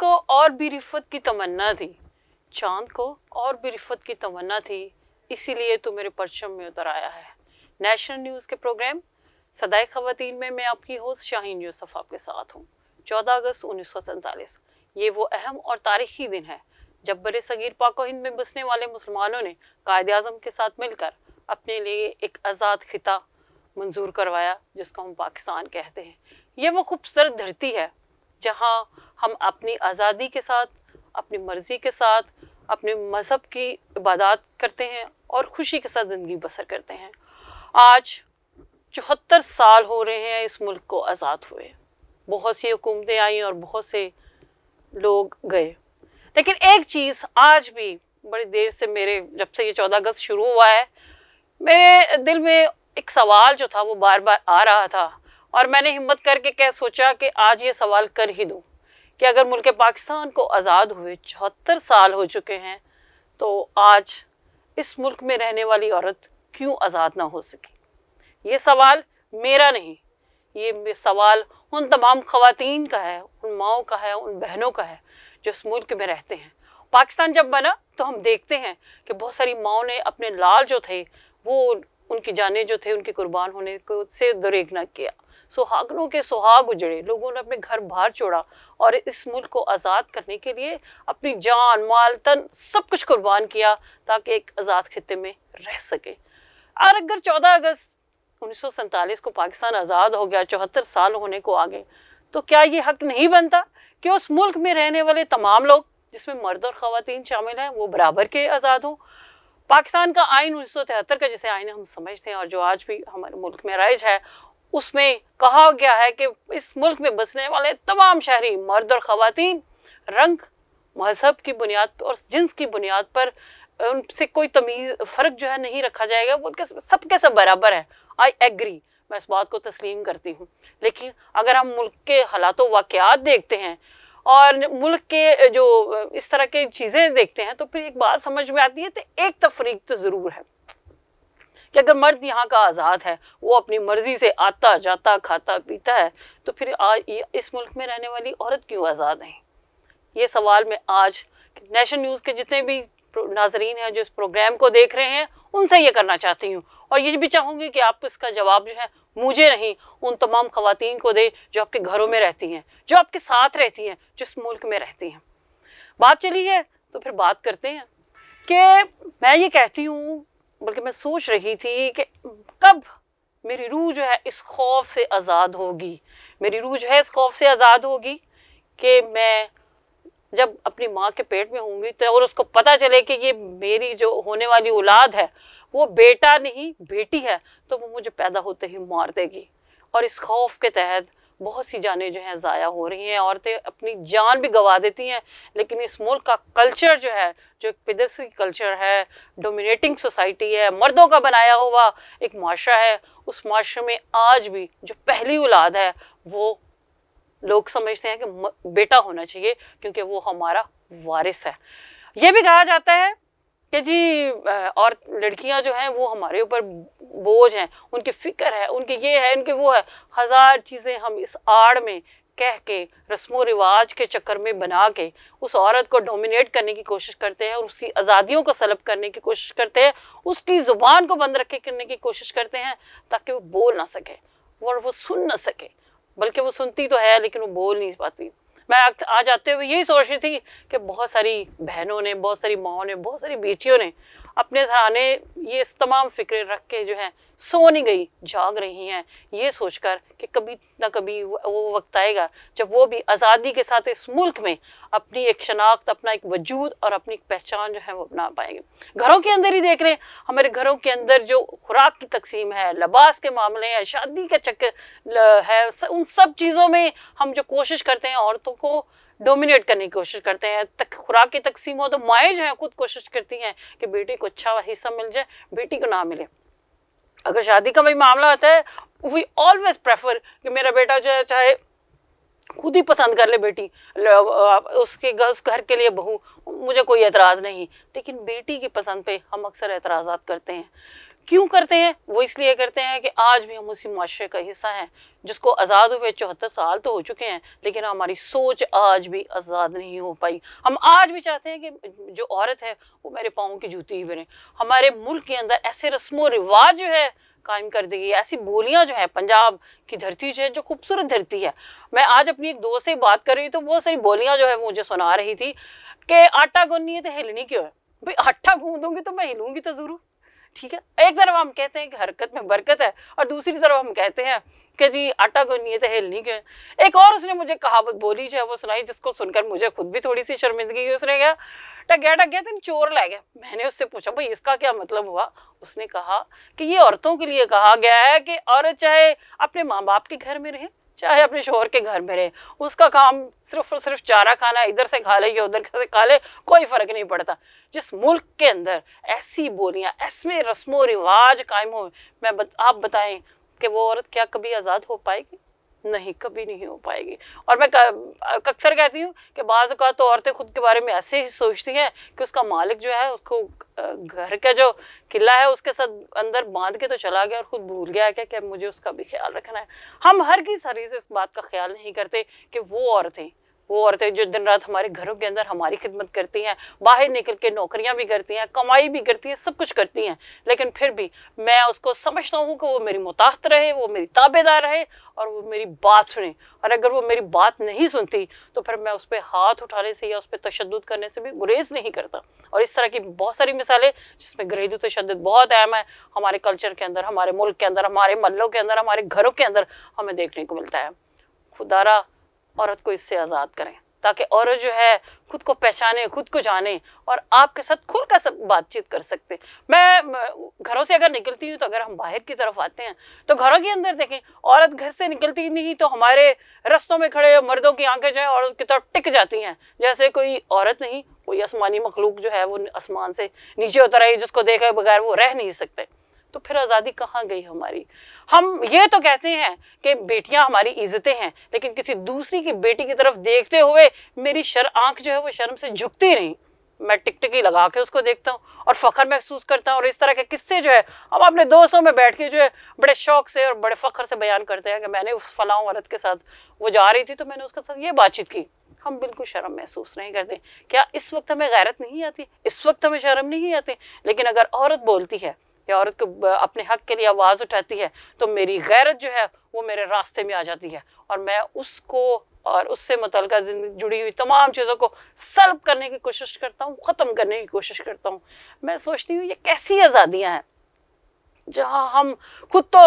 को और भी रिफत की तमन्ना थी चांद को और भी रिफत की तमन्ना थी इसीलिए तू मेरे परचम में उतर आया है नेशनल न्यूज़ के प्रोग्राम सदाई ख़वातीन में मैं आपकी होस्ट शाहीन यूसफ आपके साथ हूँ चौदह अगस्त उन्नीस सौ सैंतालीस ये वो अहम और तारीखी दिन है जब बड़े सगीर पाको हिंद में बसने वाले मुसलमानों ने कायद अजम के साथ मिलकर अपने लिए एक आज़ाद खिता मंजूर करवाया जिसको हम पाकिस्तान कहते हैं ये वो खूबसूरत धरती है जहाँ हम अपनी आज़ादी के साथ अपनी मर्ज़ी के साथ अपने मज़हब की इबादत करते हैं और ख़ुशी के साथ ज़िंदगी बसर करते हैं आज चौहत्तर साल हो रहे हैं इस मुल्क को आज़ाद हुए बहुत सी हुकूमतें आई और बहुत से लोग गए लेकिन एक चीज़ आज भी बड़ी देर से मेरे जब से ये चौदह अगस्त शुरू हुआ है मेरे दिल में एक सवाल जो था वो बार बार आ रहा था और मैंने हिम्मत करके क्या सोचा कि आज ये सवाल कर ही दूँ कि अगर मुल्क पाकिस्तान को आज़ाद हुए चौहत्तर साल हो चुके हैं तो आज इस मुल्क में रहने वाली औरत क्यों आज़ाद ना हो सकी ये सवाल मेरा नहीं ये सवाल उन तमाम खातन का है उन माओ का है उन बहनों का है जो इस मुल्क में रहते हैं पाकिस्तान जब बना तो हम देखते हैं कि बहुत सारी माओ ने अपने लाल जो थे वो उनकी जाने जो थे उनके कुर्बान होने को से दुरेग ना किया सुहागनों के सुहाग उजड़े लोगों ने अपने घर बाहर छोड़ा और इस मुल्क को आज़ाद करने के लिए अपनी जान माल तन सब कुछ कुर्बान किया ताकि एक आज़ाद खत्े में रह सके और अगर चौदह अगस्त उन्नीस को पाकिस्तान आज़ाद हो गया चौहत्तर साल होने को आगे तो क्या ये हक नहीं बनता कि उस मुल्क में रहने वाले तमाम लोग जिसमें मर्द और ख़वान शामिल हैं वो बराबर के आज़ाद हों पाकिस्तान का आइन उन्नीस का जिसे आइन हम समझते हैं और जो आज भी हमारे मुल्क में राइज है उसमें कहा गया है कि इस मुल्क में बसने वाले तमाम शहरी मर्द और खातन रंग मजहब की बुनियाद और जिन्स की बुनियाद पर उनसे कोई तमीज़ फ़र्क जो है नहीं रखा जाएगा वो उनके सबके सब बराबर है आई एग्री मैं इस बात को तस्लीम करती हूँ लेकिन अगर हम मुल्क के हालात वाक़ात देखते हैं और मुल्क के जो इस तरह के चीज़ें देखते हैं तो फिर एक बात समझ में आती है तो एक तफरीक तो ज़रूर है कि अगर मर्द यहाँ का आज़ाद है वो अपनी मर्ज़ी से आता जाता खाता पीता है तो फिर आज इस मुल्क में रहने वाली औरत क्यों आज़ाद है ये सवाल मैं आज नेशनल न्यूज़ के जितने भी नाजरीन हैं जो इस प्रोग्राम को देख रहे हैं उनसे ये करना चाहती हूँ और ये भी चाहूँगी कि आप इसका जवाब जो है मुझे नहीं उन तमाम खातन को दें जो आपके घरों में रहती हैं जो आपके साथ रहती हैं जो इस मुल्क में रहती हैं बात चली है तो फिर बात करते हैं कि मैं ये कहती हूँ बल्कि मैं सोच रही थी कि कब मेरी रूह जो है इस खौफ से आज़ाद होगी मेरी रूह जो है इस खौफ से आज़ाद होगी कि मैं जब अपनी माँ के पेट में होंगी तो और उसको पता चले कि ये मेरी जो होने वाली औलाद है वो बेटा नहीं बेटी है तो वो मुझे पैदा होते ही मार देगी और इस खौफ के तहत बहुत सी जानें जो हैं ज़ाया हो रही हैं औरतें अपनी जान भी गंवा देती हैं लेकिन इस मुल्क का कल्चर जो है जो एक पिदरसी कल्चर है डोमिनेटिंग सोसाइटी है मर्दों का बनाया हुआ एक माशरा है उस माशरे में आज भी जो पहली औलाद है वो लोग समझते हैं कि बेटा होना चाहिए क्योंकि वो हमारा वारिस है ये भी कहा जाता है कि जी और लड़कियां जो हैं वो हमारे ऊपर बोझ हैं उनकी फ़िक्र है उनके ये है उनके वो है हज़ार चीज़ें हम इस आड़ में कह के रस्म व रिवाज के चक्कर में बना के उस औरत को डोमिनेट करने की कोशिश करते हैं और उसकी आज़ादियों को सलब करने की कोशिश करते हैं उसकी ज़ुबान को बंद रखे करने की कोशिश करते हैं ताकि वो बोल ना सके और वो सुन ना सके बल्कि वो सुनती तो है लेकिन वो बोल नहीं पाती मैं आ जाते हुए यही सोच रही थी कि बहुत सारी बहनों ने बहुत सारी माओ ने बहुत सारी बेटियों ने अपने सराने ये इस तमाम फिक्र रख के जो है सो नहीं गई जाग रही हैं ये सोचकर कि कभी ना कभी वो वक्त आएगा जब वो भी आज़ादी के साथ इस मुल्क में अपनी एक शनाख्त अपना एक वजूद और अपनी पहचान जो है वो अपना पाएंगे घरों के अंदर ही देख रहे हैं हमारे घरों के अंदर जो खुराक की तकसीम है लबास के मामले हैं शादी का चक्कर है उन सब चीज़ों में हम जो कोशिश करते हैं औरतों को डोमिनेट करने की कोशिश करते हैं तक खुराक की तकसीम हो तो माएँ जो हैं खुद कोशिश करती हैं कि बेटी को अच्छा हिस्सा मिल जाए बेटी को ना मिले अगर शादी का भी मामला होता है वी ऑलवेज प्रेफर कि मेरा बेटा जो है चाहे खुद ही पसंद कर ले बेटी उसके घर उस घर के लिए बहू मुझे कोई एतराज़ नहीं लेकिन बेटी की पसंद पे हम अक्सर एतराज़ करते हैं क्यों करते हैं वो इसलिए करते हैं कि आज भी हम उसी माशरे का हिस्सा हैं जिसको आज़ाद हुए चौहत्तर साल तो हो चुके हैं लेकिन हमारी सोच आज भी आज़ाद नहीं हो पाई हम आज भी चाहते हैं कि जो औरत है वो मेरे पाँव की जूती ही बने हमारे मुल्क के अंदर ऐसे रस्म व रिवाज जो है कायम कर दी गई ऐसी बोलियां जो है पंजाब की धरती जो है जो खूबसूरत धरती है मैं आज अपनी एक दोस्त से बात कर रही तो बहुत सारी बोलियां जो है वो मुझे सुना रही थी कि आटा गुननी है तो हिलनी क्यों है भाई आटा गूंदूंगी तो मैं हिलूंगी तो ज़रूर ठीक है एक तरफ हम कहते हैं कि हरकत में बरकत है और दूसरी तरफ हम कहते हैं कि जी आटा को नहीं है नहीं गए एक और उसने मुझे कहावत बोली जो है वो सुनाई जिसको सुनकर मुझे खुद भी थोड़ी सी शर्मिंदगी हुई उसने कहा टगया गया तुम चोर ला गया मैंने उससे पूछा भाई इसका क्या मतलब हुआ उसने कहा कि ये औरतों के लिए कहा गया है कि औरत चाहे अपने माँ बाप के घर में रहे चाहे अपने शोहर के घर में रहे उसका काम सिर्फ और सिर्फ चारा खाना इधर से खा ले या उधर से खा ले कोई फ़र्क नहीं पड़ता जिस मुल्क के अंदर ऐसी बोलियाँ ऐसे रस्म व रिवाज कायम हो मैं बत, आप बताएं कि वो औरत क्या कभी आज़ाद हो पाएगी नहीं कभी नहीं हो पाएगी और मैं अक्सर कहती हूँ कि बाज़ तो औरतें खुद के बारे में ऐसे ही सोचती हैं कि उसका मालिक जो है उसको घर का जो किला है उसके साथ अंदर बांध के तो चला गया और खुद भूल गया क्या कि मुझे उसका भी ख्याल रखना है हम हर की सारी से इस बात का ख्याल नहीं करते कि वो औरतें वो औरतें जो दिन रात हमारे घरों के अंदर हमारी खिदमत करती हैं बाहर निकल के नौकरियां भी करती हैं कमाई भी करती हैं सब कुछ करती हैं लेकिन फिर भी मैं उसको समझता हूँ कि वो मेरी मुताहत रहे वो मेरी ताबेदार रहे और वो मेरी बात सुने और अगर वो मेरी बात नहीं सुनती तो फिर मैं उस पर हाथ उठाने से या उस पर तशद करने से भी गुरेज नहीं करता और इस तरह की बहुत सारी मिसालें जिसमें घरेलू तशद बहुत अहम है हमारे कल्चर के अंदर हमारे मुल्क के अंदर हमारे महलों के अंदर हमारे घरों के अंदर हमें देखने को मिलता है खुदारा औरत को इससे आज़ाद करें ताकि औरत जो है खुद को पहचाने खुद को जाने और आपके साथ खुल का सब बातचीत कर सकते मैं घरों से अगर निकलती हूँ तो अगर हम बाहर की तरफ आते हैं तो घरों के अंदर देखें औरत घर से निकलती नहीं तो हमारे रस्तों में खड़े मर्दों की आंखें जो है औरत की तरफ टिक जाती हैं जैसे कोई औरत नहीं कोई आसमानी मखलूक जो है वो आसमान से नीचे उतर आई जिसको देखे बगैर वो रह नहीं सकते तो फिर आज़ादी कहाँ गई हमारी हम ये तो कहते हैं कि बेटियां हमारी इज्जतें हैं लेकिन किसी दूसरी की बेटी की तरफ देखते हुए मेरी शर आंख जो है वो शर्म से झुकती नहीं मैं टिकटिकी लगा के उसको देखता हूँ और फ़ख्र महसूस करता हूँ और इस तरह के किस्से जो है हम अपने दोस्तों में बैठ के जो है बड़े शौक से और बड़े फ़ख्र से बयान करते हैं कि मैंने उस फलाओं औरत के साथ वो जा रही थी तो मैंने उसके साथ ये बातचीत की हम बिल्कुल शर्म महसूस नहीं करते क्या इस वक्त हमें गैरत नहीं आती इस वक्त हमें शर्म नहीं आती लेकिन अगर औरत बोलती है या औरत को अपने हक के लिए आवाज़ उठाती है तो मेरी गैरत जो है वो मेरे रास्ते में आ जाती है और मैं उसको और उससे मुतल जुड़ी हुई तमाम चीज़ों को सल्ब करने की कोशिश करता हूँ ख़त्म करने की कोशिश करता हूँ मैं सोचती हूँ ये कैसी आज़ादियाँ हैं जहाँ हम खुद तो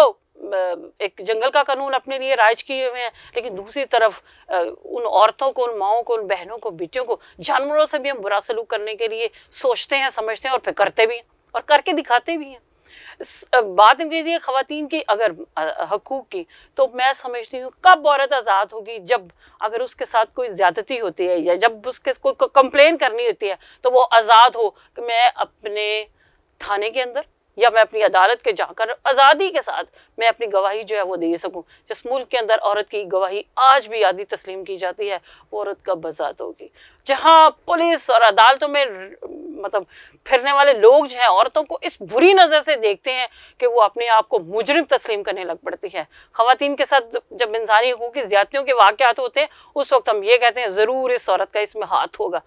एक जंगल का कानून अपने लिए राज किए हुए हैं लेकिन दूसरी तरफ उन औरतों को उन माओं को उन बहनों को बेटियों को जानवरों से भी हम बुरा सलूक करने के लिए सोचते हैं समझते हैं और फिर करते भी हैं और करके दिखाते भी हैं बात अंग्रेजी खातन की अगर हकूक़ की तो मैं समझती हूँ कब औरत आज़ाद होगी जब अगर उसके साथ कोई ज़्यादती होती है या जब उसके कोई कंप्लेन करनी होती है तो वो आज़ाद हो कि मैं अपने थाने के अंदर या मैं अपनी अदालत के जाकर आज़ादी के साथ मैं अपनी गवाही जो है वो दे सकूं जिस मुल्क के अंदर औरत की गवाही आज भी आदि तस्लीम की जाती है वो औरत कब बजात होगी जहां पुलिस और अदालतों में मतलब फिरने वाले लोग जो हैं औरतों को इस बुरी नज़र से देखते हैं कि वो अपने आप को मुजरम तस्लीम करने लग पड़ती है ख़वान के साथ जब इंसानी हकूक़ की ज्यादतियों के वाक़ होते हैं उस वक्त हम ये कहते हैं ज़रूर इस औरत का इसमें हाथ होगा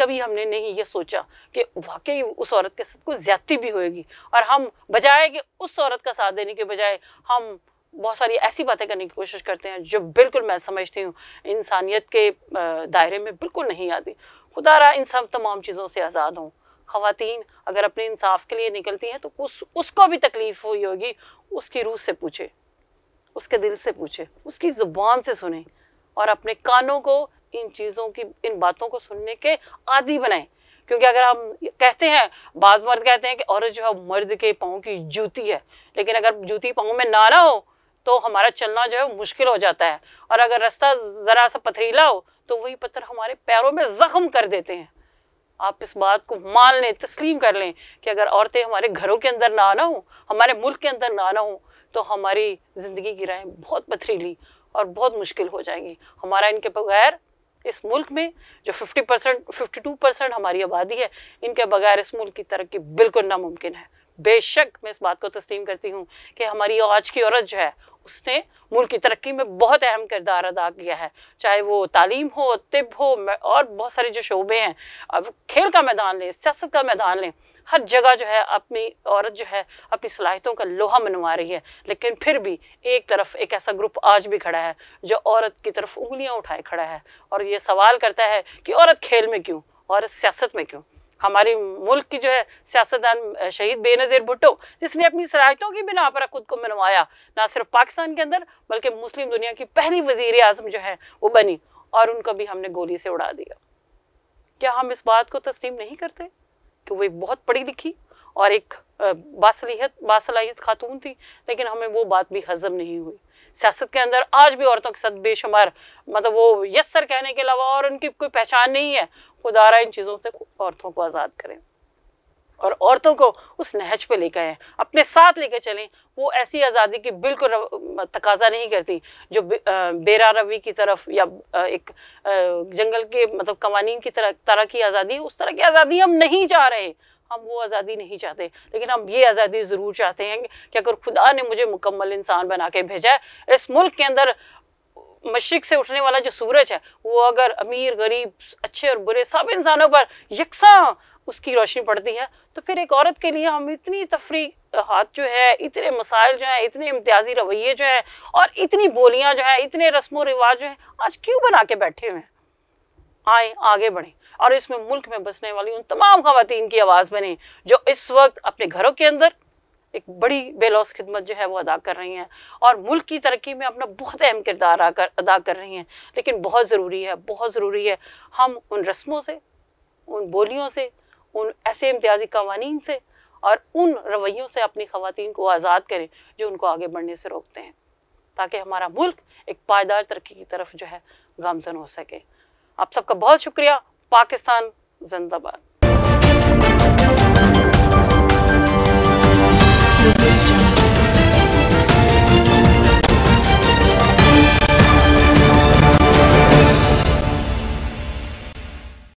कभी हमने नहीं ये सोचा कि वाकई उस औरत के साथ कोई ज्यादती भी होएगी और हम बजाय कि उस औरत का साथ देने के बजाय हम बहुत सारी ऐसी बातें करने की कोशिश करते हैं जो बिल्कुल मैं समझती हूँ इंसानियत के दायरे में बिल्कुल नहीं आती खुदा रहा इन सब तमाम चीज़ों से आज़ाद हों खातन अगर अपने इंसाफ के लिए निकलती हैं तो उस उसको भी तकलीफ़ हुई होगी उसकी रूह से पूछे उसके दिल से पूछे उसकी ज़ुबान से सुने और अपने कानों को इन चीज़ों की इन बातों को सुनने के आदि बनाए क्योंकि अगर हम कहते हैं बाज मर्द कहते हैं कि औरत जो है मर्द के पाँव की जूती है लेकिन अगर जूती पाओ में ना ना हो तो हमारा चलना जो है मुश्किल हो जाता है और अगर रास्ता ज़रा सा पथरीला हो तो वही पत्थर हमारे पैरों में ज़ख्म कर देते हैं आप इस बात को मान लें तस्लीम कर लें कि अगर औरतें हमारे घरों के अंदर ना ना हो हमारे मुल्क के अंदर ना ना हो तो हमारी ज़िंदगी की राय बहुत पथरीली और बहुत मुश्किल हो जाएंगी हमारा इनके बगैर इस मुल्क में जो 50 परसेंट फिफ्टी परसेंट हमारी आबादी है इनके बगैर इस मुल्क की तरक्की बिल्कुल नामुमकिन है बेशक मैं इस बात को तस्लीम करती हूँ कि हमारी आज की औरत जो है उसने मुल्क की तरक्की में बहुत अहम किरदार अदा किया है चाहे वो तालीम हो तिब हो और बहुत सारे जो शोबे हैं अब खेल का मैदान लें सियासत का मैदान लें हर जगह जो है अपनी औरत जो है अपनी सलाहितों का लोहा मनवा रही है लेकिन फिर भी एक तरफ एक ऐसा ग्रुप आज भी खड़ा है जो औरत की तरफ उंगलियां उठाए खड़ा है और ये सवाल करता है कि औरत खेल में क्यों औरत सियासत में क्यों हमारी मुल्क की जो है सियासतदान शहीद बेनज़ीर भुट्टो जिसने अपनी सलाहितों की बिना पर खुद को मनवाया ना सिर्फ पाकिस्तान के अंदर बल्कि मुस्लिम दुनिया की पहली वजीर आजम जो है वो बनी और उनको भी हमने गोली से उड़ा दिया क्या हम इस बात को तस्लीम नहीं करते कि वो एक बहुत पढ़ी लिखी और एक बासलीहत बासलाहियत खातून थी लेकिन हमें वो बात भी हजम नहीं हुई सियासत के अंदर आज भी औरतों के साथ बेशुमार मतलब वो यस सर कहने के अलावा और उनकी कोई पहचान नहीं है खुदारा इन चीज़ों से औरतों को आज़ाद करें और औरतों को उस नहज पे लेकर आए अपने साथ लेकर चलें वो ऐसी आज़ादी की बिल्कुल तकाजा नहीं करती जो बेरा रवि की तरफ या एक जंगल के मतलब कवानीन की तरह तरह की आज़ादी उस तरह की आज़ादी हम नहीं चाह रहे हम वो आज़ादी नहीं चाहते लेकिन हम ये आज़ादी ज़रूर चाहते हैं कि अगर खुदा ने मुझे मुकम्मल इंसान बना के भेजा है इस मुल्क के अंदर मशरक से उठने वाला जो सूरज है वो अगर अमीर गरीब अच्छे और बुरे सब इंसानों पर यकसा उसकी रोशनी पड़ती है तो फिर एक औरत के लिए हम इतनी तफरी हाथ जो है इतने मसाइल जो हैं इतने इम्तियाजी रवैये जो हैं और इतनी बोलियाँ जो है इतने रस्म व रिवाज जो हैं आज क्यों बना के बैठे हुए हैं आए आगे बढ़ें और इसमें मुल्क में बसने वाली उन तमाम खातन की आवाज़ बने जो इस वक्त अपने घरों के अंदर एक बड़ी बेलौस खिदमत जो है वो अदा कर रही हैं और मुल्क की तरक्की में अपना बहुत अहम किरदार आकर अदा कर रही हैं लेकिन बहुत ज़रूरी है बहुत ज़रूरी है हम उन रस्मों से उन बोलियों से उन ऐसे इम्तियाजी कवानी से और उन रवैयों से अपनी खातन को आज़ाद करें जो उनको आगे बढ़ने से रोकते हैं ताकि हमारा मुल्क एक पायदार तरक्की की तरफ जो है गामजन हो सके आप सबका बहुत शुक्रिया पाकिस्तान जिंदाबाद